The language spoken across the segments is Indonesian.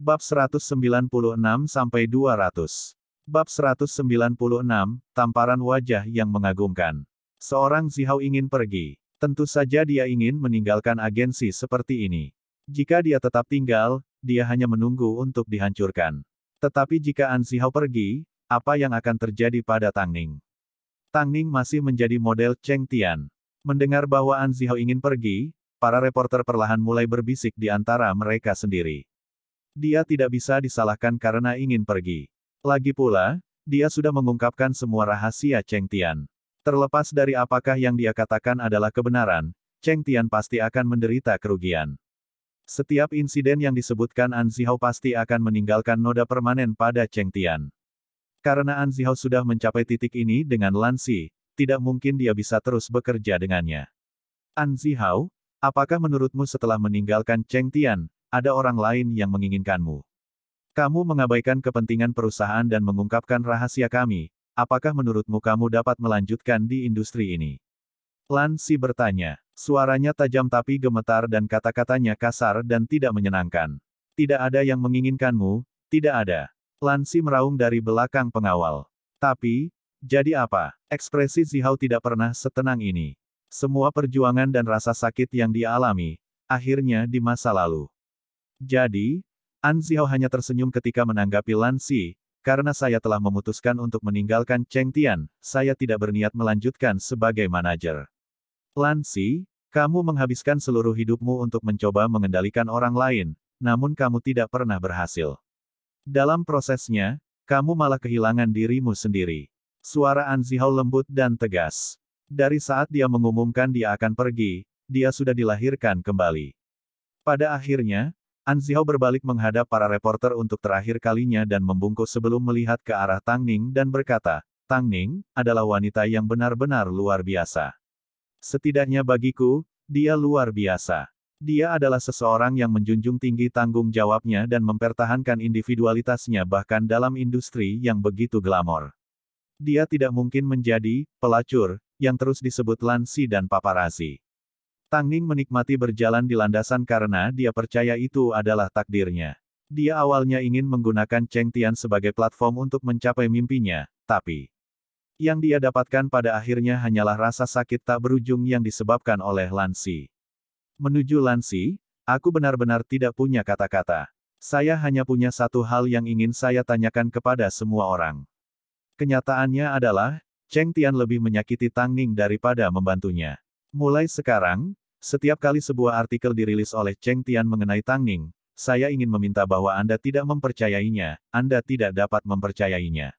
Bab 196-200. Bab 196, Tamparan Wajah yang Mengagumkan. Seorang Zihao ingin pergi. Tentu saja dia ingin meninggalkan agensi seperti ini. Jika dia tetap tinggal, dia hanya menunggu untuk dihancurkan. Tetapi jika An Zihao pergi, apa yang akan terjadi pada Tang Ning? Tang Ning masih menjadi model Cheng Tian. Mendengar bahwa An Zihao ingin pergi, para reporter perlahan mulai berbisik di antara mereka sendiri. Dia tidak bisa disalahkan karena ingin pergi. Lagi pula, dia sudah mengungkapkan semua rahasia Cheng Tian. Terlepas dari apakah yang dia katakan adalah kebenaran, Cheng Tian pasti akan menderita kerugian. Setiap insiden yang disebutkan An Zihao pasti akan meninggalkan noda permanen pada Cheng Tian. Karena An Zihao sudah mencapai titik ini dengan Lansi, tidak mungkin dia bisa terus bekerja dengannya. An Zihao, apakah menurutmu setelah meninggalkan Cheng Tian, ada orang lain yang menginginkanmu. Kamu mengabaikan kepentingan perusahaan dan mengungkapkan rahasia kami, apakah menurutmu kamu dapat melanjutkan di industri ini? Si bertanya. Suaranya tajam tapi gemetar dan kata-katanya kasar dan tidak menyenangkan. Tidak ada yang menginginkanmu, tidak ada. Si meraung dari belakang pengawal. Tapi, jadi apa? Ekspresi Zihao tidak pernah setenang ini. Semua perjuangan dan rasa sakit yang dialami, akhirnya di masa lalu. Jadi, An Xiao hanya tersenyum ketika menanggapi Lan Xi, karena saya telah memutuskan untuk meninggalkan Cheng Tian, saya tidak berniat melanjutkan sebagai manajer. Lan Xi, kamu menghabiskan seluruh hidupmu untuk mencoba mengendalikan orang lain, namun kamu tidak pernah berhasil. Dalam prosesnya, kamu malah kehilangan dirimu sendiri. Suara An Zihao lembut dan tegas. Dari saat dia mengumumkan dia akan pergi, dia sudah dilahirkan kembali. Pada akhirnya, An Xiao berbalik menghadap para reporter untuk terakhir kalinya dan membungkus sebelum melihat ke arah Tang Ning dan berkata, Tang Ning adalah wanita yang benar-benar luar biasa. Setidaknya bagiku, dia luar biasa. Dia adalah seseorang yang menjunjung tinggi tanggung jawabnya dan mempertahankan individualitasnya bahkan dalam industri yang begitu glamor. Dia tidak mungkin menjadi pelacur yang terus disebut lansi dan paparazi. Tang Ning menikmati berjalan di landasan karena dia percaya itu adalah takdirnya. Dia awalnya ingin menggunakan Cheng Tian sebagai platform untuk mencapai mimpinya, tapi yang dia dapatkan pada akhirnya hanyalah rasa sakit tak berujung yang disebabkan oleh Lansi. Menuju Lansi, aku benar-benar tidak punya kata-kata. Saya hanya punya satu hal yang ingin saya tanyakan kepada semua orang. Kenyataannya adalah, Cheng Tian lebih menyakiti Tang Ning daripada membantunya. Mulai sekarang, setiap kali sebuah artikel dirilis oleh Cheng Tian mengenai Tang Ning, saya ingin meminta bahwa Anda tidak mempercayainya, Anda tidak dapat mempercayainya.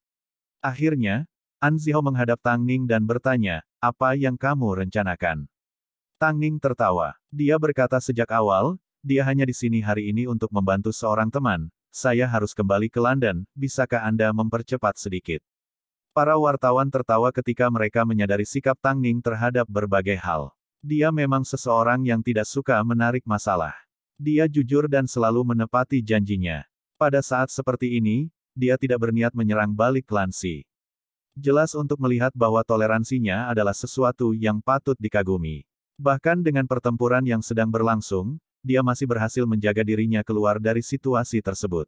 Akhirnya, An Ziho menghadap Tang Ning dan bertanya, apa yang kamu rencanakan? Tang Ning tertawa. Dia berkata sejak awal, dia hanya di sini hari ini untuk membantu seorang teman, saya harus kembali ke London, bisakah Anda mempercepat sedikit? Para wartawan tertawa ketika mereka menyadari sikap Tang Ning terhadap berbagai hal. Dia memang seseorang yang tidak suka menarik masalah. Dia jujur dan selalu menepati janjinya. Pada saat seperti ini, dia tidak berniat menyerang balik Lansi. Jelas untuk melihat bahwa toleransinya adalah sesuatu yang patut dikagumi. Bahkan dengan pertempuran yang sedang berlangsung, dia masih berhasil menjaga dirinya keluar dari situasi tersebut.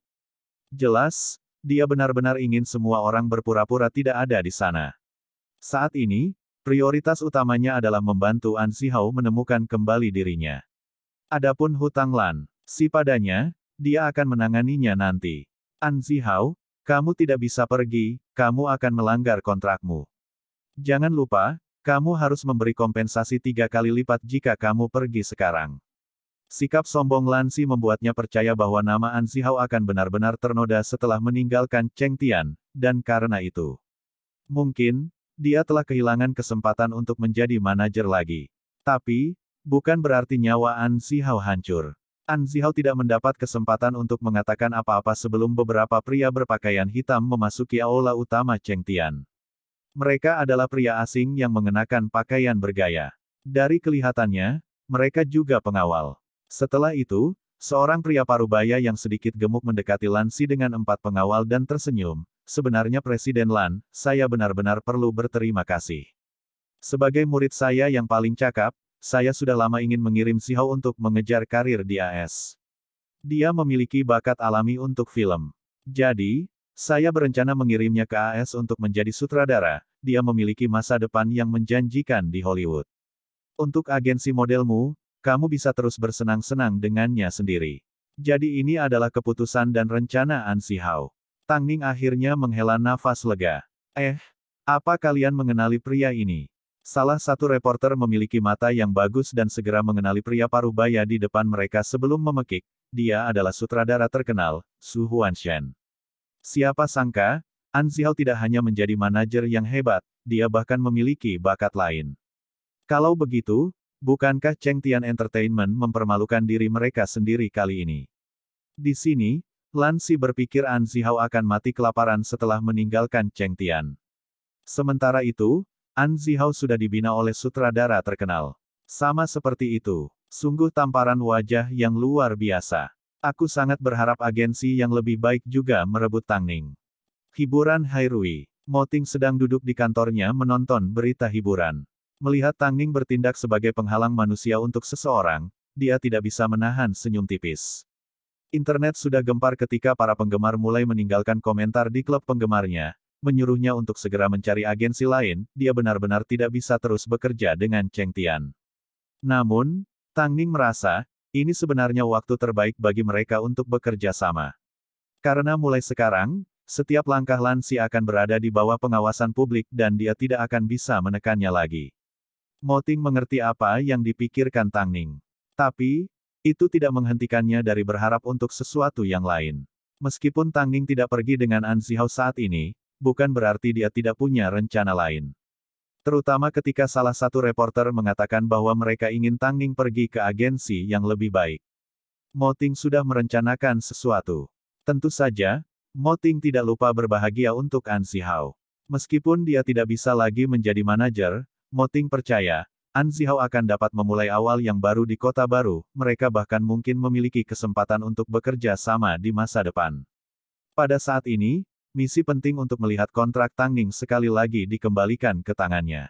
Jelas, dia benar-benar ingin semua orang berpura-pura tidak ada di sana. Saat ini, Prioritas utamanya adalah membantu An Sihao menemukan kembali dirinya. Adapun hutang Lan, si padanya, dia akan menanganinya nanti. An Sihao, kamu tidak bisa pergi, kamu akan melanggar kontrakmu. Jangan lupa, kamu harus memberi kompensasi tiga kali lipat jika kamu pergi sekarang. Sikap sombong Lansi membuatnya percaya bahwa nama An Sihao akan benar-benar ternoda setelah meninggalkan Cheng Tian, dan karena itu. Mungkin, dia telah kehilangan kesempatan untuk menjadi manajer lagi. Tapi, bukan berarti nyawa An Zihao hancur. An Zihao tidak mendapat kesempatan untuk mengatakan apa-apa sebelum beberapa pria berpakaian hitam memasuki aula utama Cheng Tian. Mereka adalah pria asing yang mengenakan pakaian bergaya. Dari kelihatannya, mereka juga pengawal. Setelah itu, seorang pria parubaya yang sedikit gemuk mendekati Lansi dengan empat pengawal dan tersenyum, Sebenarnya Presiden Lan, saya benar-benar perlu berterima kasih. Sebagai murid saya yang paling cakap, saya sudah lama ingin mengirim si Hao untuk mengejar karir di AS. Dia memiliki bakat alami untuk film. Jadi, saya berencana mengirimnya ke AS untuk menjadi sutradara, dia memiliki masa depan yang menjanjikan di Hollywood. Untuk agensi modelmu, kamu bisa terus bersenang-senang dengannya sendiri. Jadi ini adalah keputusan dan rencana An Si Hao. Tang Ning akhirnya menghela nafas lega. Eh, apa kalian mengenali pria ini? Salah satu reporter memiliki mata yang bagus dan segera mengenali pria paruh baya di depan mereka sebelum memekik. Dia adalah sutradara terkenal, Su Shen. Siapa sangka, An Zihao tidak hanya menjadi manajer yang hebat, dia bahkan memiliki bakat lain. Kalau begitu, bukankah Cheng Tian Entertainment mempermalukan diri mereka sendiri kali ini? Di sini, Lansi berpikir An Zihao akan mati kelaparan setelah meninggalkan Cheng Tian. Sementara itu, An Zihao sudah dibina oleh sutradara terkenal. Sama seperti itu, sungguh tamparan wajah yang luar biasa. Aku sangat berharap agensi yang lebih baik juga merebut Tangning. Hiburan Hairui. Moting sedang duduk di kantornya menonton berita hiburan. Melihat Tangning bertindak sebagai penghalang manusia untuk seseorang, dia tidak bisa menahan senyum tipis. Internet sudah gempar ketika para penggemar mulai meninggalkan komentar di klub penggemarnya, menyuruhnya untuk segera mencari agensi lain, dia benar-benar tidak bisa terus bekerja dengan Cheng Tian. Namun, Tang Ning merasa, ini sebenarnya waktu terbaik bagi mereka untuk bekerja sama. Karena mulai sekarang, setiap langkah Lansi akan berada di bawah pengawasan publik dan dia tidak akan bisa menekannya lagi. Moting mengerti apa yang dipikirkan Tang Ning. Tapi, itu tidak menghentikannya dari berharap untuk sesuatu yang lain. Meskipun Tang tidak pergi dengan An Zihao saat ini, bukan berarti dia tidak punya rencana lain. Terutama ketika salah satu reporter mengatakan bahwa mereka ingin Tang pergi ke agensi yang lebih baik. Moting sudah merencanakan sesuatu. Tentu saja, Moting tidak lupa berbahagia untuk An Zihao. Meskipun dia tidak bisa lagi menjadi manajer, Moting percaya, An Zihao akan dapat memulai awal yang baru di kota baru, mereka bahkan mungkin memiliki kesempatan untuk bekerja sama di masa depan. Pada saat ini, misi penting untuk melihat kontrak Tang Ning sekali lagi dikembalikan ke tangannya.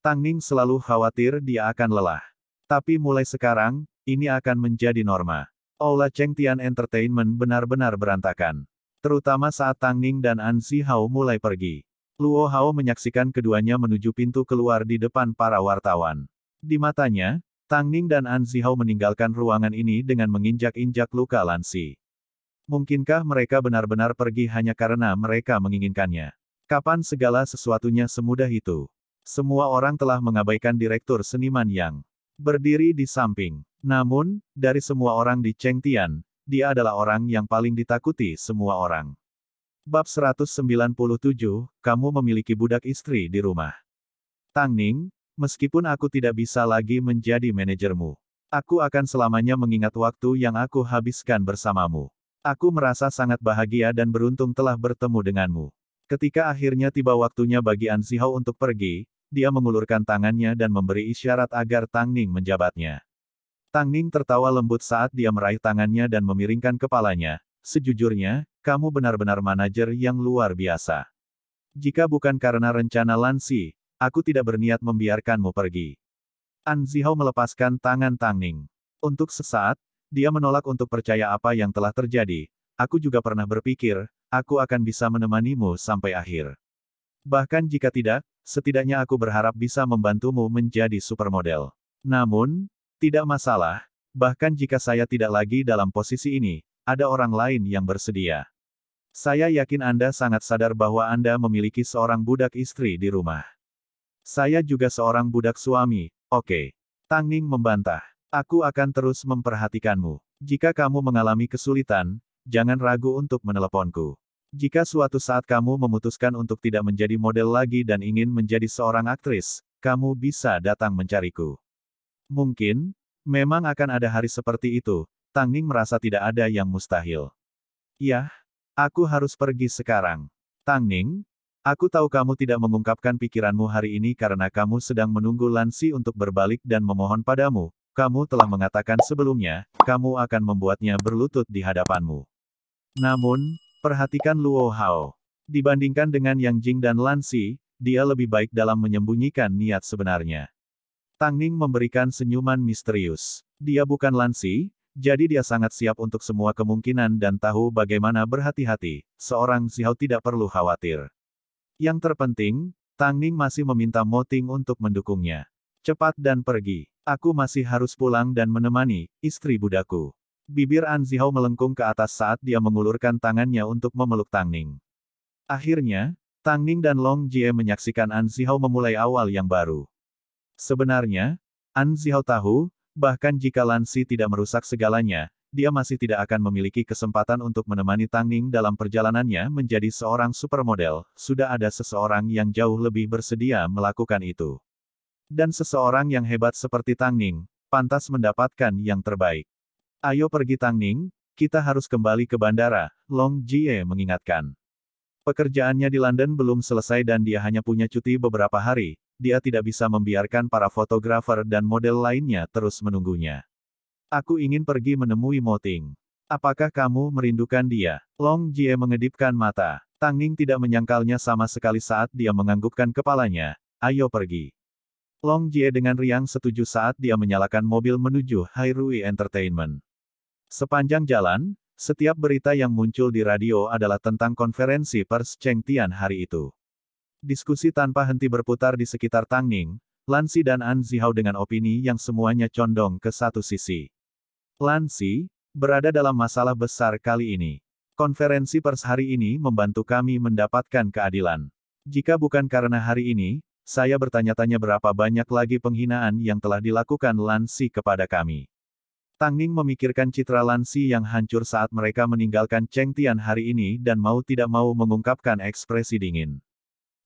Tang Ning selalu khawatir dia akan lelah. Tapi mulai sekarang, ini akan menjadi norma. Aula Cheng Tian Entertainment benar-benar berantakan. Terutama saat Tang Ning dan An Zihao mulai pergi. Luo Hao menyaksikan keduanya menuju pintu keluar di depan para wartawan. Di matanya, Tang Ning dan An Zihao meninggalkan ruangan ini dengan menginjak-injak luka Lansi. Mungkinkah mereka benar-benar pergi hanya karena mereka menginginkannya? Kapan segala sesuatunya semudah itu? Semua orang telah mengabaikan direktur seniman yang berdiri di samping. Namun, dari semua orang di Cheng Tian, dia adalah orang yang paling ditakuti semua orang. Bab 197, kamu memiliki budak istri di rumah. Tang Ning, meskipun aku tidak bisa lagi menjadi manajermu, aku akan selamanya mengingat waktu yang aku habiskan bersamamu. Aku merasa sangat bahagia dan beruntung telah bertemu denganmu. Ketika akhirnya tiba waktunya bagi An Zihao untuk pergi, dia mengulurkan tangannya dan memberi isyarat agar Tang Ning menjabatnya. Tang Ning tertawa lembut saat dia meraih tangannya dan memiringkan kepalanya, Sejujurnya, kamu benar-benar manajer yang luar biasa. Jika bukan karena rencana Lansi, aku tidak berniat membiarkanmu pergi. An Zihao melepaskan tangan Tang Ning. Untuk sesaat, dia menolak untuk percaya apa yang telah terjadi. Aku juga pernah berpikir, aku akan bisa menemanimu sampai akhir. Bahkan jika tidak, setidaknya aku berharap bisa membantumu menjadi supermodel. Namun, tidak masalah, bahkan jika saya tidak lagi dalam posisi ini, ada orang lain yang bersedia. Saya yakin Anda sangat sadar bahwa Anda memiliki seorang budak istri di rumah. Saya juga seorang budak suami, oke. Okay. Tang Ning membantah. Aku akan terus memperhatikanmu. Jika kamu mengalami kesulitan, jangan ragu untuk meneleponku. Jika suatu saat kamu memutuskan untuk tidak menjadi model lagi dan ingin menjadi seorang aktris, kamu bisa datang mencariku. Mungkin, memang akan ada hari seperti itu, Tang Ning merasa tidak ada yang mustahil. Yah, aku harus pergi sekarang. Tang Ning, aku tahu kamu tidak mengungkapkan pikiranmu hari ini karena kamu sedang menunggu Lansi untuk berbalik dan memohon padamu. Kamu telah mengatakan sebelumnya, kamu akan membuatnya berlutut di hadapanmu. Namun, perhatikan Luo Hao. Dibandingkan dengan Yang Jing dan Lansi, dia lebih baik dalam menyembunyikan niat sebenarnya. Tang Ning memberikan senyuman misterius. Dia bukan Lansi, jadi dia sangat siap untuk semua kemungkinan dan tahu bagaimana berhati-hati, seorang Xiao tidak perlu khawatir. Yang terpenting, Tang Ning masih meminta Mo Ting untuk mendukungnya. Cepat dan pergi, aku masih harus pulang dan menemani, istri budaku. Bibir An Zihao melengkung ke atas saat dia mengulurkan tangannya untuk memeluk Tang Ning. Akhirnya, Tang Ning dan Long Jie menyaksikan An Zihao memulai awal yang baru. Sebenarnya, An Zihao tahu, Bahkan jika Lansi tidak merusak segalanya, dia masih tidak akan memiliki kesempatan untuk menemani Tang Ning dalam perjalanannya menjadi seorang supermodel, sudah ada seseorang yang jauh lebih bersedia melakukan itu. Dan seseorang yang hebat seperti Tang Ning, pantas mendapatkan yang terbaik. Ayo pergi Tang Ning, kita harus kembali ke bandara, Long Jie mengingatkan. Pekerjaannya di London belum selesai dan dia hanya punya cuti beberapa hari, dia tidak bisa membiarkan para fotografer dan model lainnya terus menunggunya. Aku ingin pergi menemui Moting. Apakah kamu merindukan dia? Long Jie mengedipkan mata. Tang Ning tidak menyangkalnya sama sekali saat dia menganggukkan kepalanya. Ayo pergi. Long Jie dengan riang setuju saat dia menyalakan mobil menuju Hairui Entertainment. Sepanjang jalan, setiap berita yang muncul di radio adalah tentang konferensi pers Cheng Tian hari itu. Diskusi tanpa henti berputar di sekitar Tang Ning, Lan dan An Zihao dengan opini yang semuanya condong ke satu sisi. Lan berada dalam masalah besar kali ini. Konferensi pers hari ini membantu kami mendapatkan keadilan. Jika bukan karena hari ini, saya bertanya-tanya berapa banyak lagi penghinaan yang telah dilakukan Lan kepada kami. Tang Ning memikirkan citra Lan yang hancur saat mereka meninggalkan Cheng Tian hari ini dan mau tidak mau mengungkapkan ekspresi dingin.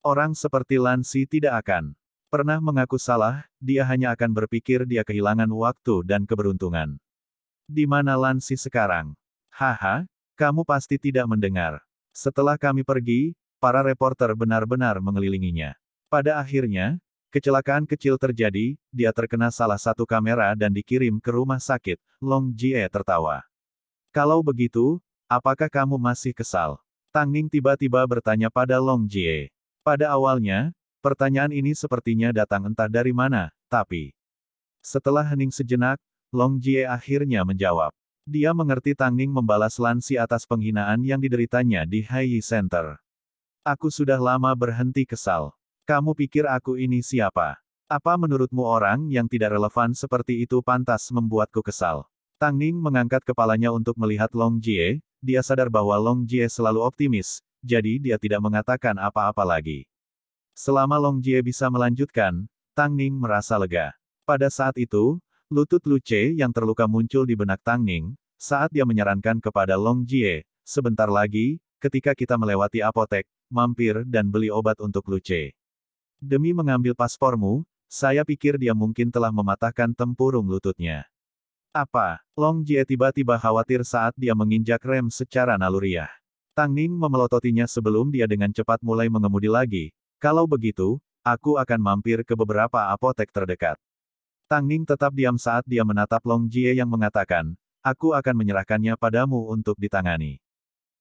Orang seperti Lansi tidak akan pernah mengaku salah, dia hanya akan berpikir dia kehilangan waktu dan keberuntungan. Di mana Lansi sekarang? Haha, kamu pasti tidak mendengar. Setelah kami pergi, para reporter benar-benar mengelilinginya. Pada akhirnya, kecelakaan kecil terjadi, dia terkena salah satu kamera dan dikirim ke rumah sakit, Long Jie tertawa. Kalau begitu, apakah kamu masih kesal? Tang tiba-tiba bertanya pada Long Jie. Pada awalnya, pertanyaan ini sepertinya datang entah dari mana, tapi... Setelah hening sejenak, Long Jie akhirnya menjawab. Dia mengerti Tang Ning membalas Lansi atas penghinaan yang dideritanya di Haiyi Center. Aku sudah lama berhenti kesal. Kamu pikir aku ini siapa? Apa menurutmu orang yang tidak relevan seperti itu pantas membuatku kesal? Tang Ning mengangkat kepalanya untuk melihat Long Jie, dia sadar bahwa Long Jie selalu optimis, jadi dia tidak mengatakan apa-apa lagi. Selama Long Jie bisa melanjutkan, Tang Ning merasa lega. Pada saat itu, lutut Luce yang terluka muncul di benak Tang Ning, saat dia menyarankan kepada Long Jie, sebentar lagi, ketika kita melewati apotek, mampir dan beli obat untuk Luce. Demi mengambil paspormu, saya pikir dia mungkin telah mematahkan tempurung lututnya. Apa? Long Jie tiba-tiba khawatir saat dia menginjak rem secara naluriah. Tang Ning memelototinya sebelum dia dengan cepat mulai mengemudi lagi, kalau begitu, aku akan mampir ke beberapa apotek terdekat. Tang Ning tetap diam saat dia menatap Long Jie yang mengatakan, aku akan menyerahkannya padamu untuk ditangani.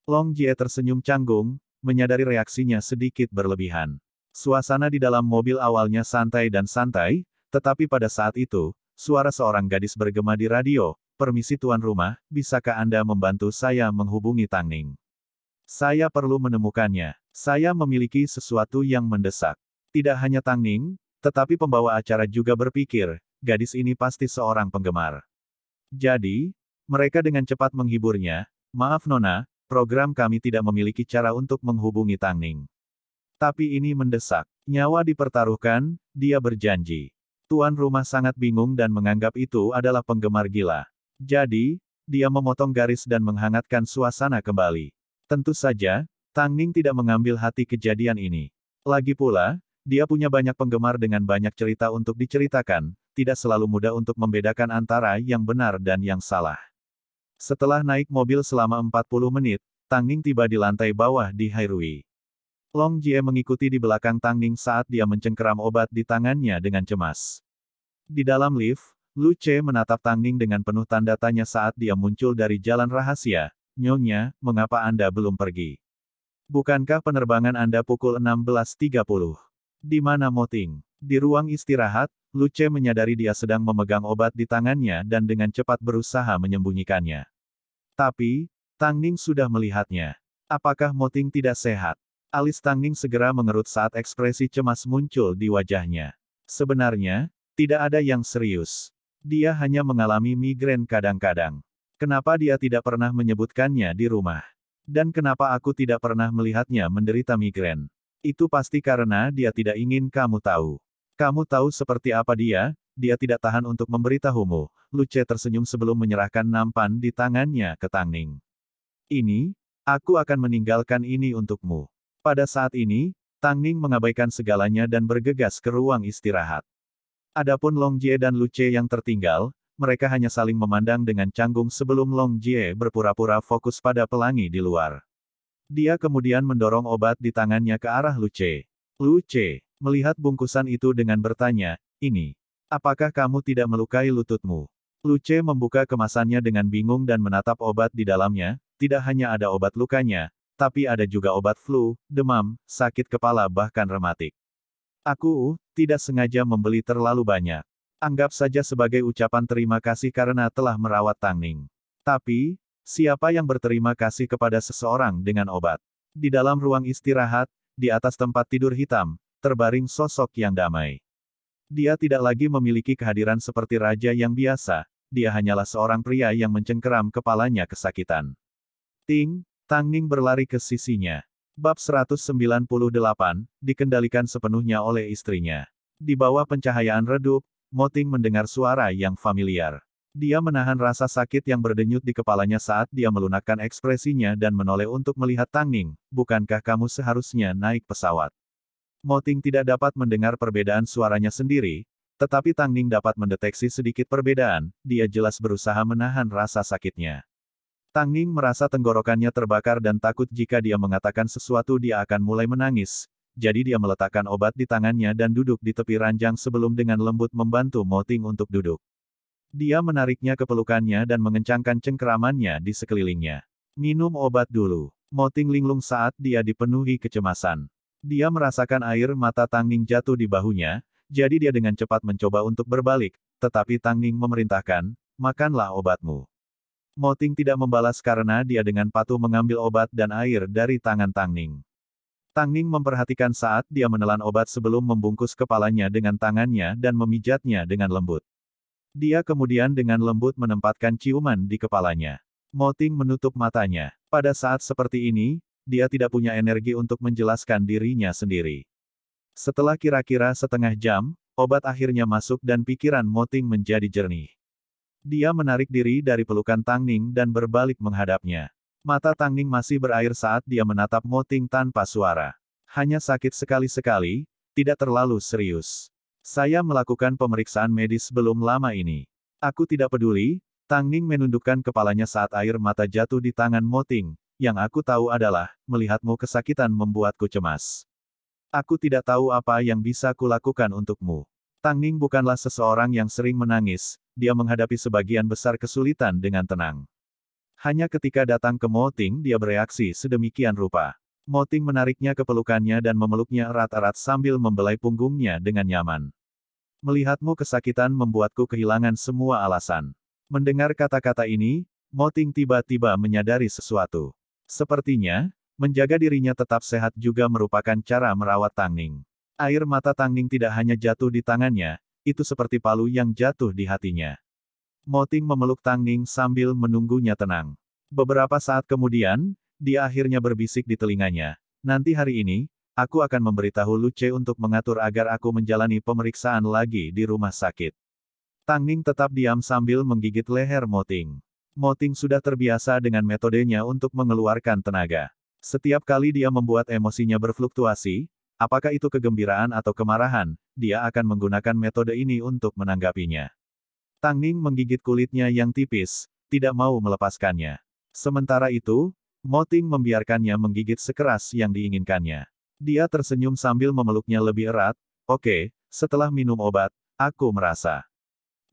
Long Jie tersenyum canggung, menyadari reaksinya sedikit berlebihan. Suasana di dalam mobil awalnya santai dan santai, tetapi pada saat itu, suara seorang gadis bergema di radio, permisi tuan rumah, bisakah Anda membantu saya menghubungi Tang Ning? Saya perlu menemukannya. Saya memiliki sesuatu yang mendesak. Tidak hanya Tang Ning, tetapi pembawa acara juga berpikir, gadis ini pasti seorang penggemar. Jadi, mereka dengan cepat menghiburnya, maaf Nona, program kami tidak memiliki cara untuk menghubungi Tang Ning. Tapi ini mendesak. Nyawa dipertaruhkan, dia berjanji. Tuan rumah sangat bingung dan menganggap itu adalah penggemar gila. Jadi, dia memotong garis dan menghangatkan suasana kembali. Tentu saja, Tang Ning tidak mengambil hati kejadian ini. Lagi pula, dia punya banyak penggemar dengan banyak cerita untuk diceritakan, tidak selalu mudah untuk membedakan antara yang benar dan yang salah. Setelah naik mobil selama 40 menit, Tang Ning tiba di lantai bawah di Hairui. Long Jie mengikuti di belakang Tang Ning saat dia mencengkeram obat di tangannya dengan cemas. Di dalam lift, Lu Che menatap Tang Ning dengan penuh tanda tanya saat dia muncul dari jalan rahasia, Nyonya, mengapa Anda belum pergi? Bukankah penerbangan Anda pukul 16.30? Di mana Moting? Di ruang istirahat, Luce menyadari dia sedang memegang obat di tangannya dan dengan cepat berusaha menyembunyikannya. Tapi, Tang Ning sudah melihatnya. Apakah Moting tidak sehat? Alis Tang Ning segera mengerut saat ekspresi cemas muncul di wajahnya. Sebenarnya, tidak ada yang serius. Dia hanya mengalami migrain kadang-kadang. Kenapa dia tidak pernah menyebutkannya di rumah? Dan kenapa aku tidak pernah melihatnya menderita migrain? Itu pasti karena dia tidak ingin kamu tahu. Kamu tahu seperti apa dia? Dia tidak tahan untuk memberitahumu. Luce tersenyum sebelum menyerahkan nampan di tangannya ke Tangning. Ini, aku akan meninggalkan ini untukmu. Pada saat ini, Tangning mengabaikan segalanya dan bergegas ke ruang istirahat. Adapun Longjie dan Luce yang tertinggal, mereka hanya saling memandang dengan canggung sebelum Long Jie berpura-pura fokus pada pelangi di luar. Dia kemudian mendorong obat di tangannya ke arah Lu Che. Lu Che, melihat bungkusan itu dengan bertanya, ini, apakah kamu tidak melukai lututmu? Lu Che membuka kemasannya dengan bingung dan menatap obat di dalamnya, tidak hanya ada obat lukanya, tapi ada juga obat flu, demam, sakit kepala bahkan rematik. Aku, tidak sengaja membeli terlalu banyak. Anggap saja sebagai ucapan terima kasih karena telah merawat Tang Ning. Tapi, siapa yang berterima kasih kepada seseorang dengan obat? Di dalam ruang istirahat, di atas tempat tidur hitam, terbaring sosok yang damai. Dia tidak lagi memiliki kehadiran seperti raja yang biasa, dia hanyalah seorang pria yang mencengkeram kepalanya kesakitan. Ting, Tang Ning berlari ke sisinya. Bab 198, dikendalikan sepenuhnya oleh istrinya. Di bawah pencahayaan redup, Moting mendengar suara yang familiar. Dia menahan rasa sakit yang berdenyut di kepalanya saat dia melunakkan ekspresinya dan menoleh untuk melihat Tang Ning, bukankah kamu seharusnya naik pesawat? Moting tidak dapat mendengar perbedaan suaranya sendiri, tetapi Tang Ning dapat mendeteksi sedikit perbedaan, dia jelas berusaha menahan rasa sakitnya. Tang Ning merasa tenggorokannya terbakar dan takut jika dia mengatakan sesuatu dia akan mulai menangis, jadi dia meletakkan obat di tangannya dan duduk di tepi ranjang sebelum dengan lembut membantu Moting untuk duduk. Dia menariknya ke pelukannya dan mengencangkan cengkeramannya di sekelilingnya. Minum obat dulu. Moting linglung saat dia dipenuhi kecemasan. Dia merasakan air mata Tangning jatuh di bahunya, jadi dia dengan cepat mencoba untuk berbalik, tetapi Tangning memerintahkan, makanlah obatmu. Moting tidak membalas karena dia dengan patuh mengambil obat dan air dari tangan Tangning. Tanging memperhatikan saat dia menelan obat sebelum membungkus kepalanya dengan tangannya dan memijatnya dengan lembut. Dia kemudian dengan lembut menempatkan ciuman di kepalanya. Moting menutup matanya. Pada saat seperti ini, dia tidak punya energi untuk menjelaskan dirinya sendiri. Setelah kira-kira setengah jam, obat akhirnya masuk dan pikiran Moting menjadi jernih. Dia menarik diri dari pelukan Tangning dan berbalik menghadapnya. Mata Tang masih berair saat dia menatap Mo Ting tanpa suara. Hanya sakit sekali-sekali, tidak terlalu serius. Saya melakukan pemeriksaan medis belum lama ini. Aku tidak peduli, Tang menundukkan kepalanya saat air mata jatuh di tangan Moting. Yang aku tahu adalah, melihatmu kesakitan membuatku cemas. Aku tidak tahu apa yang bisa kulakukan untukmu. Tang bukanlah seseorang yang sering menangis, dia menghadapi sebagian besar kesulitan dengan tenang. Hanya ketika datang ke Moting dia bereaksi sedemikian rupa. Moting menariknya ke pelukannya dan memeluknya erat-erat sambil membelai punggungnya dengan nyaman. Melihatmu kesakitan membuatku kehilangan semua alasan. Mendengar kata-kata ini, Moting tiba-tiba menyadari sesuatu. Sepertinya, menjaga dirinya tetap sehat juga merupakan cara merawat Tangning. Air mata Tangning tidak hanya jatuh di tangannya, itu seperti palu yang jatuh di hatinya. Moting memeluk Tang Ning sambil menunggunya tenang. Beberapa saat kemudian, dia akhirnya berbisik di telinganya. Nanti hari ini, aku akan memberitahu Luce untuk mengatur agar aku menjalani pemeriksaan lagi di rumah sakit. Tang Ning tetap diam sambil menggigit leher Moting. Moting sudah terbiasa dengan metodenya untuk mengeluarkan tenaga. Setiap kali dia membuat emosinya berfluktuasi, apakah itu kegembiraan atau kemarahan, dia akan menggunakan metode ini untuk menanggapinya. Tang Ning menggigit kulitnya yang tipis, tidak mau melepaskannya. Sementara itu, Moting membiarkannya menggigit sekeras yang diinginkannya. Dia tersenyum sambil memeluknya lebih erat, oke, okay, setelah minum obat, aku merasa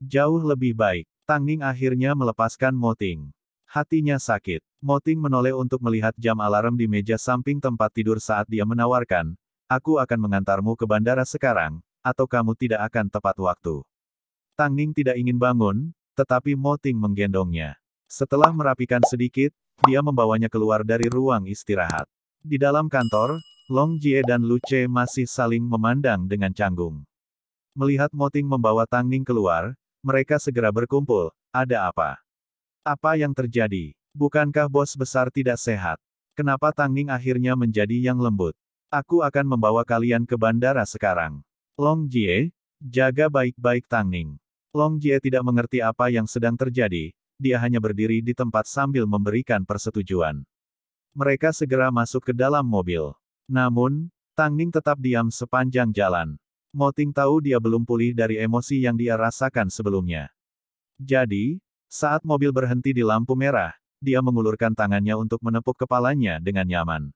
jauh lebih baik. Tang Ning akhirnya melepaskan Moting. Hatinya sakit. Moting menoleh untuk melihat jam alarm di meja samping tempat tidur saat dia menawarkan, aku akan mengantarmu ke bandara sekarang, atau kamu tidak akan tepat waktu. Tang Ning tidak ingin bangun, tetapi Mo Ting menggendongnya. Setelah merapikan sedikit, dia membawanya keluar dari ruang istirahat. Di dalam kantor, Long Jie dan Lu Che masih saling memandang dengan canggung. Melihat Mo Ting membawa Tang Ning keluar, mereka segera berkumpul. Ada apa? Apa yang terjadi? Bukankah bos besar tidak sehat? Kenapa Tang Ning akhirnya menjadi yang lembut? Aku akan membawa kalian ke bandara sekarang. Long Jie, jaga baik-baik Tang Ning. Long Jie tidak mengerti apa yang sedang terjadi, dia hanya berdiri di tempat sambil memberikan persetujuan. Mereka segera masuk ke dalam mobil. Namun, Tang Ning tetap diam sepanjang jalan. Moting tahu dia belum pulih dari emosi yang dia rasakan sebelumnya. Jadi, saat mobil berhenti di lampu merah, dia mengulurkan tangannya untuk menepuk kepalanya dengan nyaman.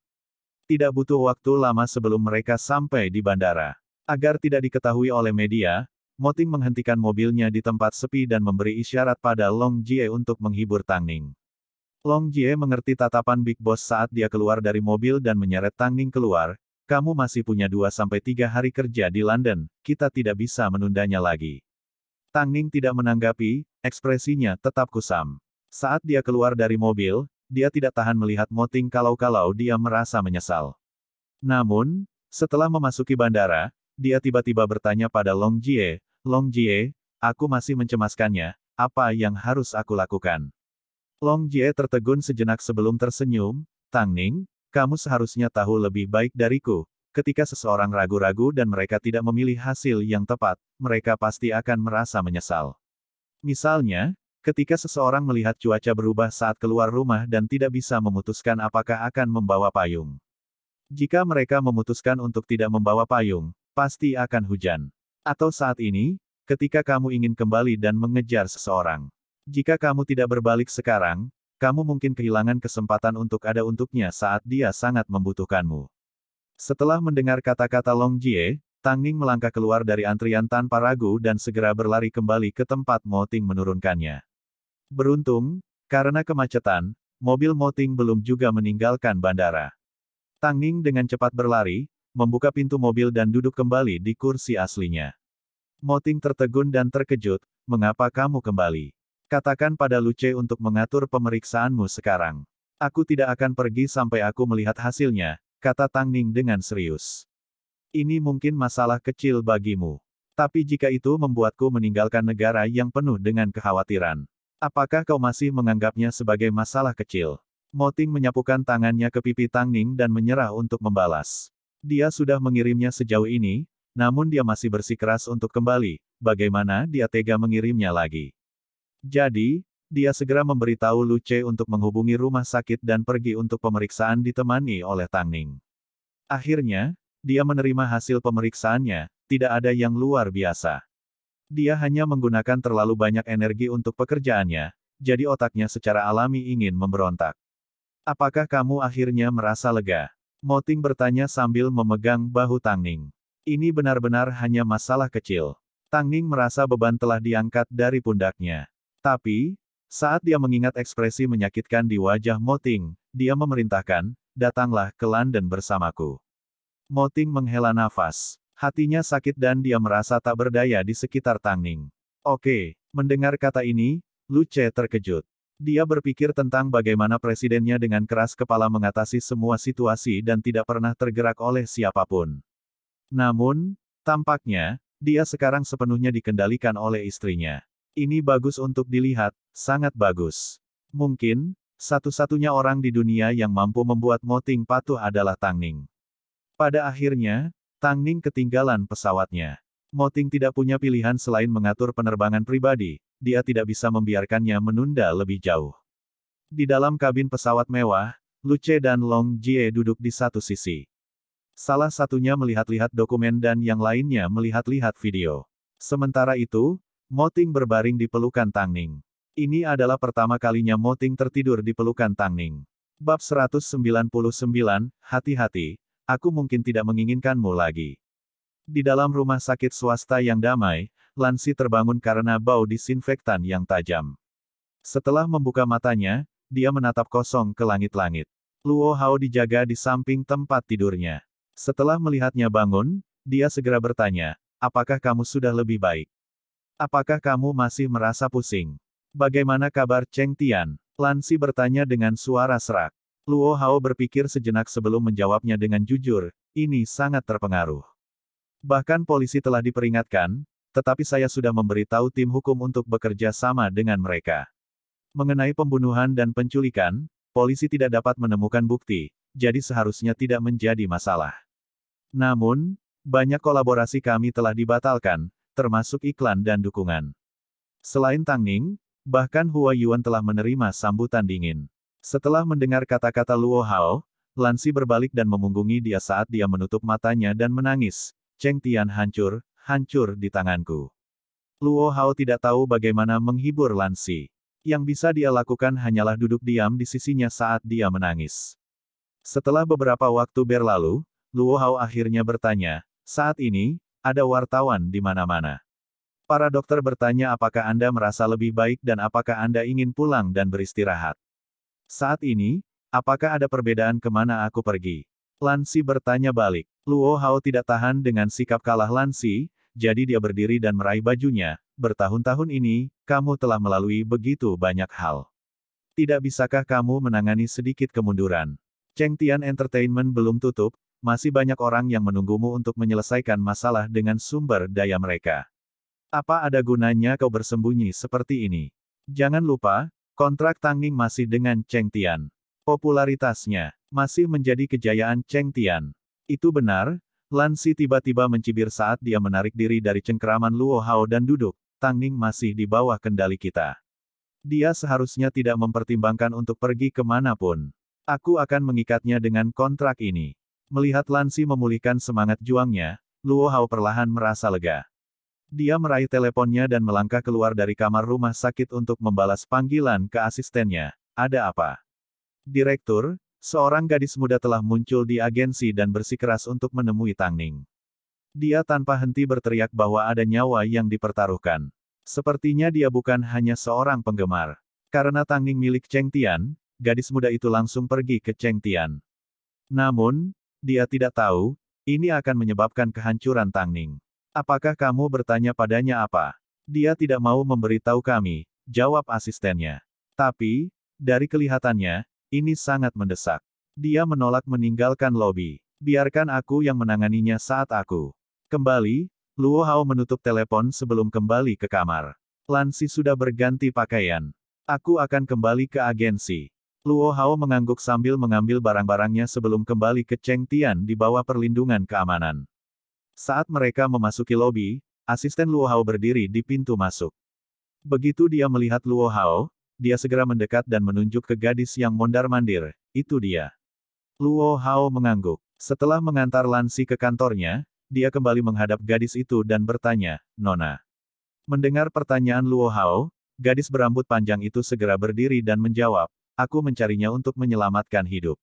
Tidak butuh waktu lama sebelum mereka sampai di bandara. Agar tidak diketahui oleh media, Moting menghentikan mobilnya di tempat sepi dan memberi isyarat pada Long Jie untuk menghibur Tang Ning. Long Jie mengerti tatapan Big Boss saat dia keluar dari mobil dan menyeret Tang Ning keluar, kamu masih punya 2-3 hari kerja di London, kita tidak bisa menundanya lagi. Tang Ning tidak menanggapi, ekspresinya tetap kusam. Saat dia keluar dari mobil, dia tidak tahan melihat Moting kalau-kalau dia merasa menyesal. Namun, setelah memasuki bandara, dia tiba-tiba bertanya pada Long Jie, Long Jie, aku masih mencemaskannya, apa yang harus aku lakukan? Long Jie tertegun sejenak sebelum tersenyum, Tang Ning, kamu seharusnya tahu lebih baik dariku. Ketika seseorang ragu-ragu dan mereka tidak memilih hasil yang tepat, mereka pasti akan merasa menyesal. Misalnya, ketika seseorang melihat cuaca berubah saat keluar rumah dan tidak bisa memutuskan apakah akan membawa payung. Jika mereka memutuskan untuk tidak membawa payung, pasti akan hujan. Atau saat ini, ketika kamu ingin kembali dan mengejar seseorang. Jika kamu tidak berbalik sekarang, kamu mungkin kehilangan kesempatan untuk ada untuknya saat dia sangat membutuhkanmu. Setelah mendengar kata-kata Long Jie, Tang Ning melangkah keluar dari antrian tanpa ragu dan segera berlari kembali ke tempat Moting menurunkannya. Beruntung, karena kemacetan, mobil Moting belum juga meninggalkan bandara. Tang Ning dengan cepat berlari, membuka pintu mobil dan duduk kembali di kursi aslinya. Moting tertegun dan terkejut, mengapa kamu kembali? Katakan pada Luce untuk mengatur pemeriksaanmu sekarang. Aku tidak akan pergi sampai aku melihat hasilnya, kata Tang Ning dengan serius. Ini mungkin masalah kecil bagimu. Tapi jika itu membuatku meninggalkan negara yang penuh dengan kekhawatiran, apakah kau masih menganggapnya sebagai masalah kecil? Moting menyapukan tangannya ke pipi Tang Ning dan menyerah untuk membalas. Dia sudah mengirimnya sejauh ini, namun dia masih bersikeras untuk kembali, bagaimana dia tega mengirimnya lagi. Jadi, dia segera memberitahu Luce untuk menghubungi rumah sakit dan pergi untuk pemeriksaan ditemani oleh Tang Ning. Akhirnya, dia menerima hasil pemeriksaannya, tidak ada yang luar biasa. Dia hanya menggunakan terlalu banyak energi untuk pekerjaannya, jadi otaknya secara alami ingin memberontak. Apakah kamu akhirnya merasa lega? Moting bertanya sambil memegang bahu Tang Ini benar-benar hanya masalah kecil. Tang merasa beban telah diangkat dari pundaknya. Tapi, saat dia mengingat ekspresi menyakitkan di wajah Moting, dia memerintahkan, datanglah ke London bersamaku. Moting menghela nafas. Hatinya sakit dan dia merasa tak berdaya di sekitar Tang Oke, mendengar kata ini, Lu terkejut. Dia berpikir tentang bagaimana presidennya dengan keras kepala mengatasi semua situasi dan tidak pernah tergerak oleh siapapun. Namun, tampaknya, dia sekarang sepenuhnya dikendalikan oleh istrinya. Ini bagus untuk dilihat, sangat bagus. Mungkin, satu-satunya orang di dunia yang mampu membuat Moting patuh adalah Tang Ning. Pada akhirnya, Tang Ning ketinggalan pesawatnya. Moting tidak punya pilihan selain mengatur penerbangan pribadi, dia tidak bisa membiarkannya menunda lebih jauh. Di dalam kabin pesawat mewah, Luce dan Long Jie duduk di satu sisi. Salah satunya melihat-lihat dokumen dan yang lainnya melihat-lihat video. Sementara itu, Moting berbaring di pelukan Tang Ini adalah pertama kalinya Moting tertidur di pelukan Tang Bab 199, hati-hati, aku mungkin tidak menginginkanmu lagi. Di dalam rumah sakit swasta yang damai, Lansi terbangun karena bau disinfektan yang tajam. Setelah membuka matanya, dia menatap kosong ke langit-langit. Luo Hao dijaga di samping tempat tidurnya. Setelah melihatnya bangun, dia segera bertanya, apakah kamu sudah lebih baik? Apakah kamu masih merasa pusing? Bagaimana kabar Cheng Tian? Lansi bertanya dengan suara serak. Luo Hao berpikir sejenak sebelum menjawabnya dengan jujur, ini sangat terpengaruh. Bahkan polisi telah diperingatkan, tetapi saya sudah memberitahu tim hukum untuk bekerja sama dengan mereka. Mengenai pembunuhan dan penculikan, polisi tidak dapat menemukan bukti, jadi seharusnya tidak menjadi masalah. Namun, banyak kolaborasi kami telah dibatalkan, termasuk iklan dan dukungan. Selain Tang Ning, bahkan Hua Yuan telah menerima sambutan dingin. Setelah mendengar kata-kata Luo Hao, Lansi berbalik dan memunggungi dia saat dia menutup matanya dan menangis. Cheng Tian hancur, hancur di tanganku. Luo Hao tidak tahu bagaimana menghibur Lansi. Yang bisa dia lakukan hanyalah duduk diam di sisinya saat dia menangis. Setelah beberapa waktu berlalu, Luo Hao akhirnya bertanya, saat ini, ada wartawan di mana-mana. Para dokter bertanya apakah Anda merasa lebih baik dan apakah Anda ingin pulang dan beristirahat. Saat ini, apakah ada perbedaan kemana aku pergi? Lansi bertanya balik. Luo Hao tidak tahan dengan sikap kalah Lansi, jadi dia berdiri dan meraih bajunya. Bertahun-tahun ini, kamu telah melalui begitu banyak hal. Tidak bisakah kamu menangani sedikit kemunduran? Cheng Tian Entertainment belum tutup, masih banyak orang yang menunggumu untuk menyelesaikan masalah dengan sumber daya mereka. Apa ada gunanya kau bersembunyi seperti ini? Jangan lupa, kontrak Tanging masih dengan Cheng Tian. Popularitasnya masih menjadi kejayaan Cheng Tian. Itu benar, Lansi tiba-tiba mencibir saat dia menarik diri dari cengkeraman Luo Hao dan duduk, Tang Ning masih di bawah kendali kita. Dia seharusnya tidak mempertimbangkan untuk pergi kemanapun. Aku akan mengikatnya dengan kontrak ini. Melihat Lansi memulihkan semangat juangnya, Luo Hao perlahan merasa lega. Dia meraih teleponnya dan melangkah keluar dari kamar rumah sakit untuk membalas panggilan ke asistennya. Ada apa? Direktur, Seorang gadis muda telah muncul di agensi dan bersikeras untuk menemui Tang Ning. Dia tanpa henti berteriak bahwa ada nyawa yang dipertaruhkan. Sepertinya dia bukan hanya seorang penggemar. Karena Tang Ning milik Cheng Tian, gadis muda itu langsung pergi ke Cheng Tian. Namun, dia tidak tahu, ini akan menyebabkan kehancuran Tang Ning. Apakah kamu bertanya padanya apa? Dia tidak mau memberitahu kami, jawab asistennya. Tapi, dari kelihatannya, ini sangat mendesak. Dia menolak meninggalkan lobi. Biarkan aku yang menanganinya saat aku kembali. Luo Hao menutup telepon sebelum kembali ke kamar. Lansi sudah berganti pakaian. Aku akan kembali ke agensi. Luo Hao mengangguk sambil mengambil barang-barangnya sebelum kembali ke Cheng Tian di bawah perlindungan keamanan. Saat mereka memasuki lobi, asisten Luo Hao berdiri di pintu masuk. Begitu dia melihat Luo Hao, dia segera mendekat dan menunjuk ke gadis yang mondar-mandir, itu dia. Luo Hao mengangguk. Setelah mengantar Lansi ke kantornya, dia kembali menghadap gadis itu dan bertanya, Nona. Mendengar pertanyaan Luo Hao, gadis berambut panjang itu segera berdiri dan menjawab, aku mencarinya untuk menyelamatkan hidup.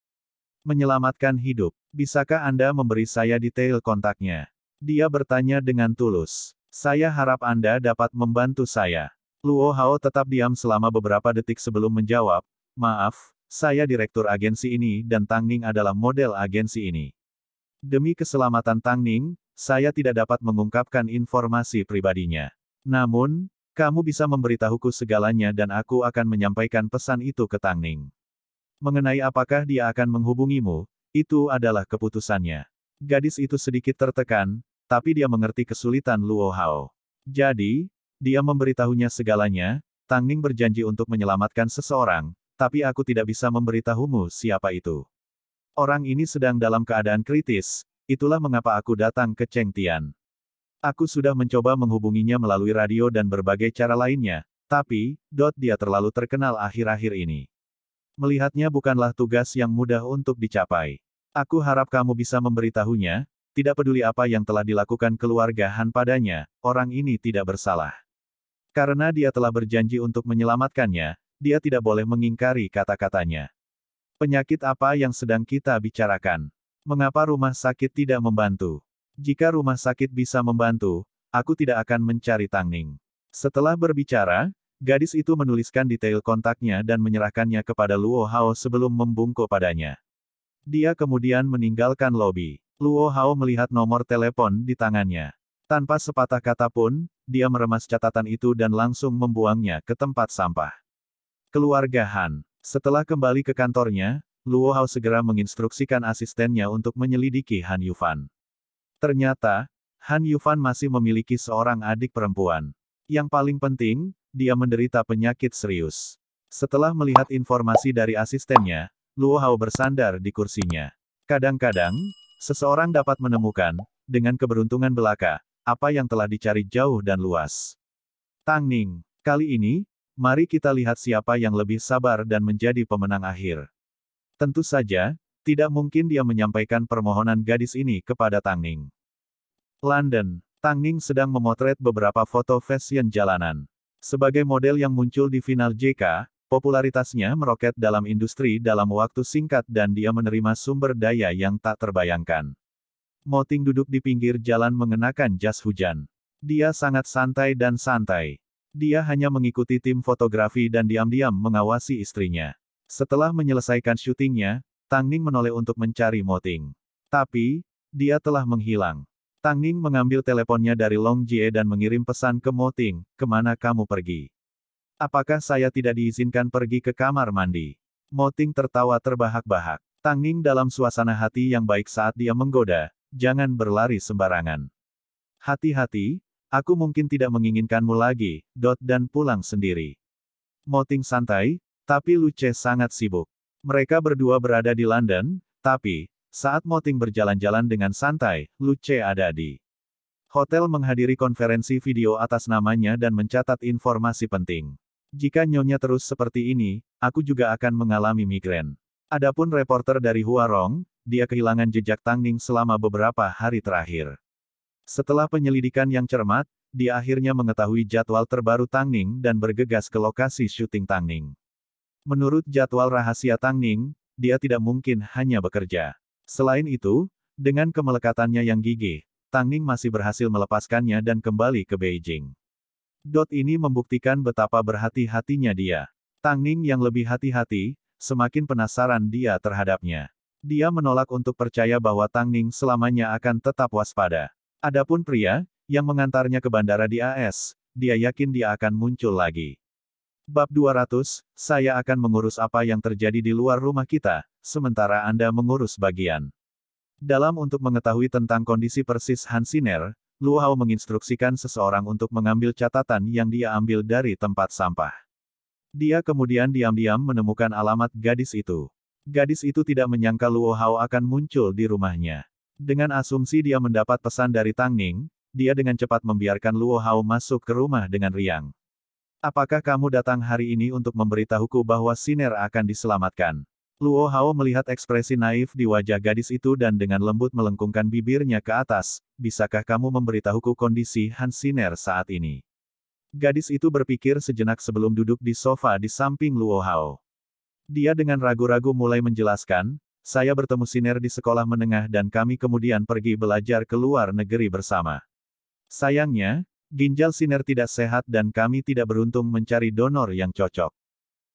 Menyelamatkan hidup, bisakah Anda memberi saya detail kontaknya? Dia bertanya dengan tulus. Saya harap Anda dapat membantu saya. Luo Hao tetap diam selama beberapa detik sebelum menjawab, Maaf, saya direktur agensi ini dan Tang Ning adalah model agensi ini. Demi keselamatan Tang Ning, saya tidak dapat mengungkapkan informasi pribadinya. Namun, kamu bisa memberitahuku segalanya dan aku akan menyampaikan pesan itu ke Tang Ning. Mengenai apakah dia akan menghubungimu, itu adalah keputusannya. Gadis itu sedikit tertekan, tapi dia mengerti kesulitan Luo Hao. Jadi, dia memberitahunya segalanya, Tang berjanji untuk menyelamatkan seseorang, tapi aku tidak bisa memberitahumu siapa itu. Orang ini sedang dalam keadaan kritis, itulah mengapa aku datang ke Cheng Tian. Aku sudah mencoba menghubunginya melalui radio dan berbagai cara lainnya, tapi, dot dia terlalu terkenal akhir-akhir ini. Melihatnya bukanlah tugas yang mudah untuk dicapai. Aku harap kamu bisa memberitahunya, tidak peduli apa yang telah dilakukan keluarga Han padanya, orang ini tidak bersalah. Karena dia telah berjanji untuk menyelamatkannya, dia tidak boleh mengingkari kata-katanya. Penyakit apa yang sedang kita bicarakan? Mengapa rumah sakit tidak membantu? Jika rumah sakit bisa membantu, aku tidak akan mencari Tangning. Setelah berbicara, gadis itu menuliskan detail kontaknya dan menyerahkannya kepada Luo Hao sebelum membungkuk padanya. Dia kemudian meninggalkan lobi. Luo Hao melihat nomor telepon di tangannya. Tanpa sepatah kata pun, dia meremas catatan itu dan langsung membuangnya ke tempat sampah. Keluarga Han. Setelah kembali ke kantornya, Luo Hao segera menginstruksikan asistennya untuk menyelidiki Han Yufan. Ternyata, Han Yufan masih memiliki seorang adik perempuan. Yang paling penting, dia menderita penyakit serius. Setelah melihat informasi dari asistennya, Luo Hao bersandar di kursinya. Kadang-kadang, seseorang dapat menemukan, dengan keberuntungan belaka, apa yang telah dicari jauh dan luas. Tang Ning, kali ini, mari kita lihat siapa yang lebih sabar dan menjadi pemenang akhir. Tentu saja, tidak mungkin dia menyampaikan permohonan gadis ini kepada Tang Ning. London, Tang Ning sedang memotret beberapa foto fashion jalanan. Sebagai model yang muncul di final JK, popularitasnya meroket dalam industri dalam waktu singkat dan dia menerima sumber daya yang tak terbayangkan. Moting duduk di pinggir jalan mengenakan jas hujan. Dia sangat santai dan santai. Dia hanya mengikuti tim fotografi dan diam-diam mengawasi istrinya. Setelah menyelesaikan syutingnya, Tang Ning menoleh untuk mencari Moting. Tapi, dia telah menghilang. Tang Ning mengambil teleponnya dari Long Jie dan mengirim pesan ke Moting, kemana kamu pergi? Apakah saya tidak diizinkan pergi ke kamar mandi? Moting tertawa terbahak-bahak. Tang Ning dalam suasana hati yang baik saat dia menggoda, jangan berlari sembarangan. Hati-hati, aku mungkin tidak menginginkanmu lagi, Dot dan pulang sendiri. Moting santai, tapi Luce sangat sibuk. Mereka berdua berada di London, tapi, saat Moting berjalan-jalan dengan santai, Luce ada di hotel menghadiri konferensi video atas namanya dan mencatat informasi penting. Jika nyonya terus seperti ini, aku juga akan mengalami migrain. Adapun reporter dari Huarong, dia kehilangan jejak Tang selama beberapa hari terakhir. Setelah penyelidikan yang cermat, dia akhirnya mengetahui jadwal terbaru Tang dan bergegas ke lokasi syuting Tang Menurut jadwal rahasia Tang dia tidak mungkin hanya bekerja. Selain itu, dengan kemelekatannya yang gigih, Tang masih berhasil melepaskannya dan kembali ke Beijing. Dot ini membuktikan betapa berhati-hatinya dia. Tang yang lebih hati-hati, semakin penasaran dia terhadapnya. Dia menolak untuk percaya bahwa Tang Ning selamanya akan tetap waspada. Adapun pria, yang mengantarnya ke bandara di AS, dia yakin dia akan muncul lagi. Bab 200, saya akan mengurus apa yang terjadi di luar rumah kita, sementara Anda mengurus bagian. Dalam untuk mengetahui tentang kondisi persis Hansiner, Luo Hao menginstruksikan seseorang untuk mengambil catatan yang dia ambil dari tempat sampah. Dia kemudian diam-diam menemukan alamat gadis itu. Gadis itu tidak menyangka Luo Hao akan muncul di rumahnya. Dengan asumsi dia mendapat pesan dari Tang Ning, dia dengan cepat membiarkan Luo Hao masuk ke rumah dengan riang. Apakah kamu datang hari ini untuk memberitahuku bahwa Siner akan diselamatkan? Luo Hao melihat ekspresi naif di wajah gadis itu dan dengan lembut melengkungkan bibirnya ke atas, bisakah kamu memberitahuku kondisi Han Siner saat ini? Gadis itu berpikir sejenak sebelum duduk di sofa di samping Luo Hao. Dia dengan ragu-ragu mulai menjelaskan, saya bertemu Siner di sekolah menengah dan kami kemudian pergi belajar ke luar negeri bersama. Sayangnya, ginjal Siner tidak sehat dan kami tidak beruntung mencari donor yang cocok.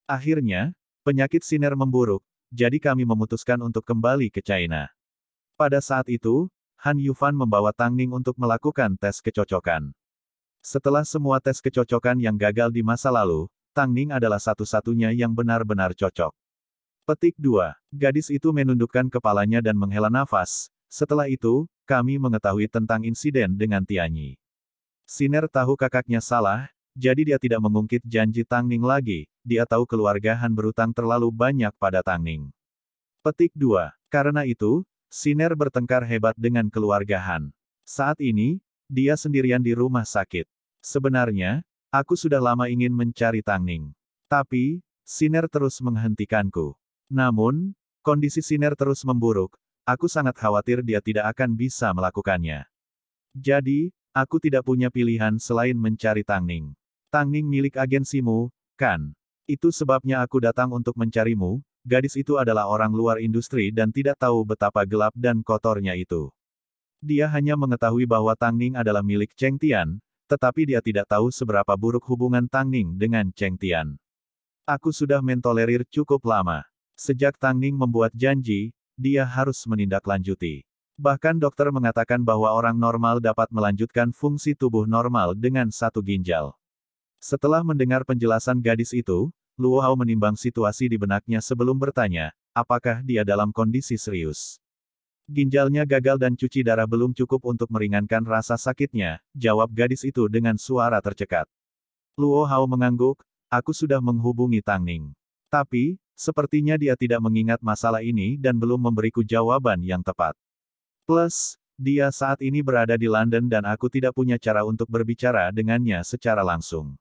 Akhirnya, penyakit Siner memburuk, jadi kami memutuskan untuk kembali ke China. Pada saat itu, Han Yufan membawa Tang Ning untuk melakukan tes kecocokan. Setelah semua tes kecocokan yang gagal di masa lalu, Tang Ning adalah satu-satunya yang benar-benar cocok. Petik 2. Gadis itu menundukkan kepalanya dan menghela nafas. Setelah itu, kami mengetahui tentang insiden dengan Tianyi. Siner tahu kakaknya salah, jadi dia tidak mengungkit janji Tang Ning lagi, dia tahu keluarga Han berutang terlalu banyak pada Tang Ning. Petik 2. Karena itu, Siner bertengkar hebat dengan keluarga Han. Saat ini, dia sendirian di rumah sakit. Sebenarnya, Aku sudah lama ingin mencari Tang Tapi, Siner terus menghentikanku. Namun, kondisi Siner terus memburuk, aku sangat khawatir dia tidak akan bisa melakukannya. Jadi, aku tidak punya pilihan selain mencari Tang Ning. milik agensimu, kan? Itu sebabnya aku datang untuk mencarimu, gadis itu adalah orang luar industri dan tidak tahu betapa gelap dan kotornya itu. Dia hanya mengetahui bahwa Tang adalah milik Cheng Tian, tetapi dia tidak tahu seberapa buruk hubungan Tang Ning dengan Cheng Tian. Aku sudah mentolerir cukup lama. Sejak Tang Ning membuat janji, dia harus menindaklanjuti. Bahkan dokter mengatakan bahwa orang normal dapat melanjutkan fungsi tubuh normal dengan satu ginjal. Setelah mendengar penjelasan gadis itu, Luo Hao menimbang situasi di benaknya sebelum bertanya, apakah dia dalam kondisi serius. Ginjalnya gagal dan cuci darah belum cukup untuk meringankan rasa sakitnya, jawab gadis itu dengan suara tercekat. Luo Hao mengangguk, aku sudah menghubungi Tang Ning. Tapi, sepertinya dia tidak mengingat masalah ini dan belum memberiku jawaban yang tepat. Plus, dia saat ini berada di London dan aku tidak punya cara untuk berbicara dengannya secara langsung.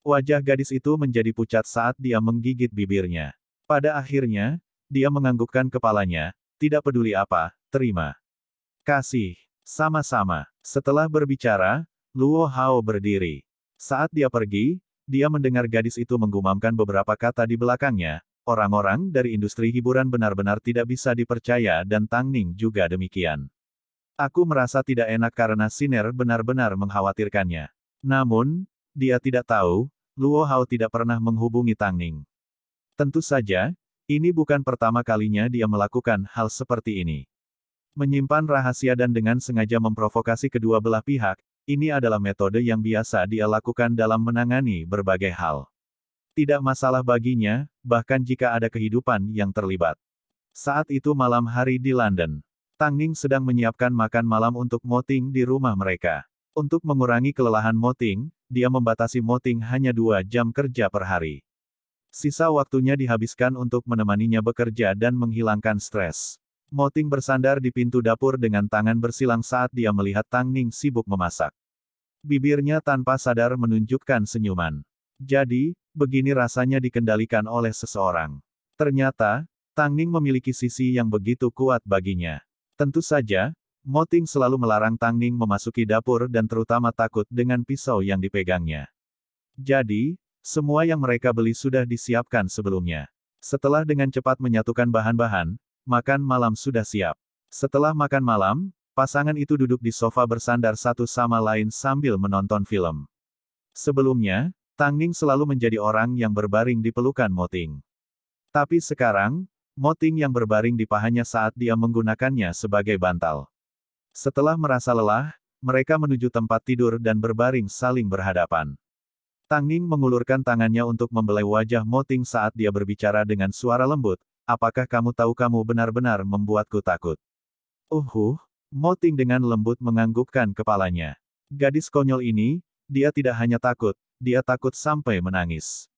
Wajah gadis itu menjadi pucat saat dia menggigit bibirnya. Pada akhirnya, dia menganggukkan kepalanya, tidak peduli apa, terima. Kasih. Sama-sama. Setelah berbicara, Luo Hao berdiri. Saat dia pergi, dia mendengar gadis itu menggumamkan beberapa kata di belakangnya. Orang-orang dari industri hiburan benar-benar tidak bisa dipercaya dan Tang Ning juga demikian. Aku merasa tidak enak karena Siner benar-benar mengkhawatirkannya. Namun, dia tidak tahu, Luo Hao tidak pernah menghubungi Tang Ning. Tentu saja, ini bukan pertama kalinya dia melakukan hal seperti ini. Menyimpan rahasia dan dengan sengaja memprovokasi kedua belah pihak, ini adalah metode yang biasa dia lakukan dalam menangani berbagai hal. Tidak masalah baginya, bahkan jika ada kehidupan yang terlibat. Saat itu malam hari di London, Tang Ning sedang menyiapkan makan malam untuk Moting di rumah mereka. Untuk mengurangi kelelahan Moting, dia membatasi Moting hanya dua jam kerja per hari. Sisa waktunya dihabiskan untuk menemaninya bekerja dan menghilangkan stres. Moting bersandar di pintu dapur dengan tangan bersilang saat dia melihat Tang Ning sibuk memasak. Bibirnya tanpa sadar menunjukkan senyuman. Jadi, begini rasanya dikendalikan oleh seseorang. Ternyata, Tang Ning memiliki sisi yang begitu kuat baginya. Tentu saja, Moting selalu melarang Tang Ning memasuki dapur dan terutama takut dengan pisau yang dipegangnya. Jadi, semua yang mereka beli sudah disiapkan sebelumnya. Setelah dengan cepat menyatukan bahan-bahan, makan malam sudah siap. Setelah makan malam, pasangan itu duduk di sofa bersandar satu sama lain sambil menonton film. Sebelumnya, Tang Ning selalu menjadi orang yang berbaring di pelukan Moting. Tapi sekarang, Moting yang berbaring di pahanya saat dia menggunakannya sebagai bantal. Setelah merasa lelah, mereka menuju tempat tidur dan berbaring saling berhadapan. Tang Ning mengulurkan tangannya untuk membelai wajah Moting saat dia berbicara dengan suara lembut, apakah kamu tahu kamu benar-benar membuatku takut? Uhuh, uh, Moting dengan lembut menganggukkan kepalanya. Gadis konyol ini, dia tidak hanya takut, dia takut sampai menangis.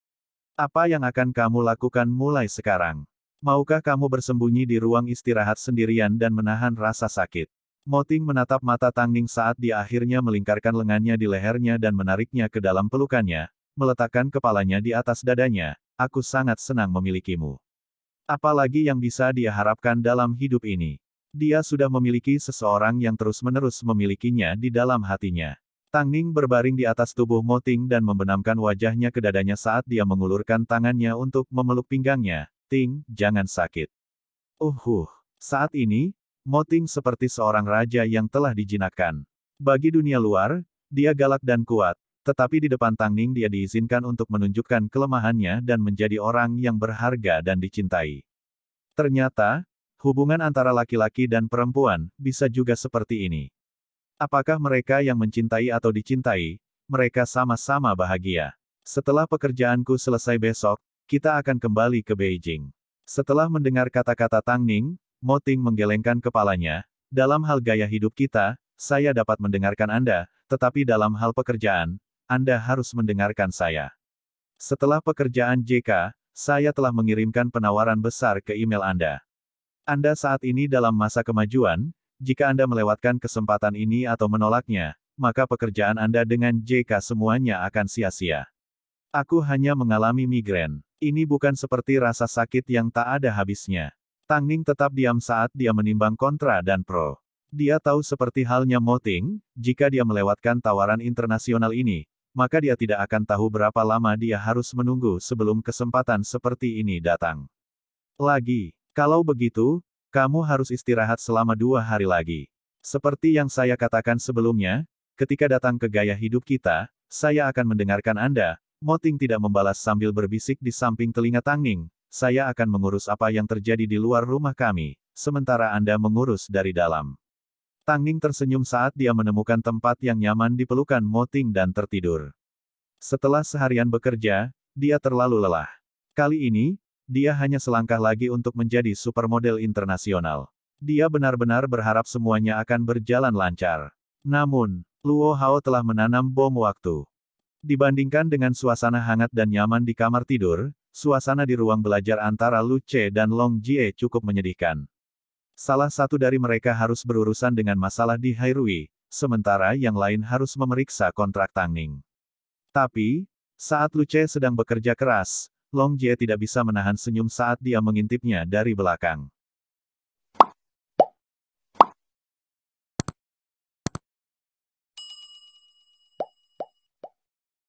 Apa yang akan kamu lakukan mulai sekarang? Maukah kamu bersembunyi di ruang istirahat sendirian dan menahan rasa sakit? Moting menatap mata Tangning saat dia akhirnya melingkarkan lengannya di lehernya dan menariknya ke dalam pelukannya, meletakkan kepalanya di atas dadanya, aku sangat senang memilikimu. Apalagi yang bisa dia harapkan dalam hidup ini. Dia sudah memiliki seseorang yang terus-menerus memilikinya di dalam hatinya. Tangning berbaring di atas tubuh Moting dan membenamkan wajahnya ke dadanya saat dia mengulurkan tangannya untuk memeluk pinggangnya. Ting, jangan sakit. Uhuh. Saat ini, Moting seperti seorang raja yang telah dijinakkan. Bagi dunia luar, dia galak dan kuat. Tetapi di depan Tang Ning dia diizinkan untuk menunjukkan kelemahannya dan menjadi orang yang berharga dan dicintai. Ternyata, hubungan antara laki-laki dan perempuan bisa juga seperti ini. Apakah mereka yang mencintai atau dicintai, mereka sama-sama bahagia. Setelah pekerjaanku selesai besok, kita akan kembali ke Beijing. Setelah mendengar kata-kata Tang Ning, Moting menggelengkan kepalanya, dalam hal gaya hidup kita, saya dapat mendengarkan Anda, tetapi dalam hal pekerjaan, Anda harus mendengarkan saya. Setelah pekerjaan JK, saya telah mengirimkan penawaran besar ke email Anda. Anda saat ini dalam masa kemajuan, jika Anda melewatkan kesempatan ini atau menolaknya, maka pekerjaan Anda dengan JK semuanya akan sia-sia. Aku hanya mengalami migrain. Ini bukan seperti rasa sakit yang tak ada habisnya. Tang Ning tetap diam saat dia menimbang kontra dan pro. Dia tahu seperti halnya Moting, jika dia melewatkan tawaran internasional ini, maka dia tidak akan tahu berapa lama dia harus menunggu sebelum kesempatan seperti ini datang. Lagi, kalau begitu, kamu harus istirahat selama dua hari lagi. Seperti yang saya katakan sebelumnya, ketika datang ke gaya hidup kita, saya akan mendengarkan Anda, Moting tidak membalas sambil berbisik di samping telinga Tangning, saya akan mengurus apa yang terjadi di luar rumah kami, sementara Anda mengurus dari dalam. Tang Ning tersenyum saat dia menemukan tempat yang nyaman di pelukan Moting dan tertidur. Setelah seharian bekerja, dia terlalu lelah. Kali ini, dia hanya selangkah lagi untuk menjadi supermodel internasional. Dia benar-benar berharap semuanya akan berjalan lancar. Namun, Luo Hao telah menanam bom waktu. Dibandingkan dengan suasana hangat dan nyaman di kamar tidur, suasana di ruang belajar antara Lu Che dan Long Jie cukup menyedihkan. Salah satu dari mereka harus berurusan dengan masalah di Hairui, sementara yang lain harus memeriksa kontrak Tangning. Tapi, saat Lu Che sedang bekerja keras, Long Jie tidak bisa menahan senyum saat dia mengintipnya dari belakang.